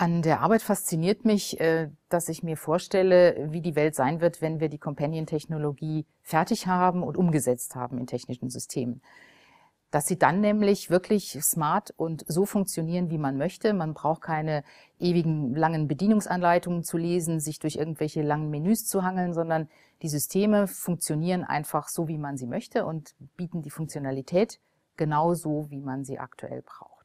An der Arbeit fasziniert mich, äh, dass ich mir vorstelle, wie die Welt sein wird, wenn wir die Companion-Technologie fertig haben und umgesetzt haben in technischen Systemen. Dass sie dann nämlich wirklich smart und so funktionieren, wie man möchte. Man braucht keine ewigen langen Bedienungsanleitungen zu lesen, sich durch irgendwelche langen Menüs zu hangeln, sondern die Systeme funktionieren einfach so, wie man sie möchte und bieten die Funktionalität genauso, wie man sie aktuell braucht.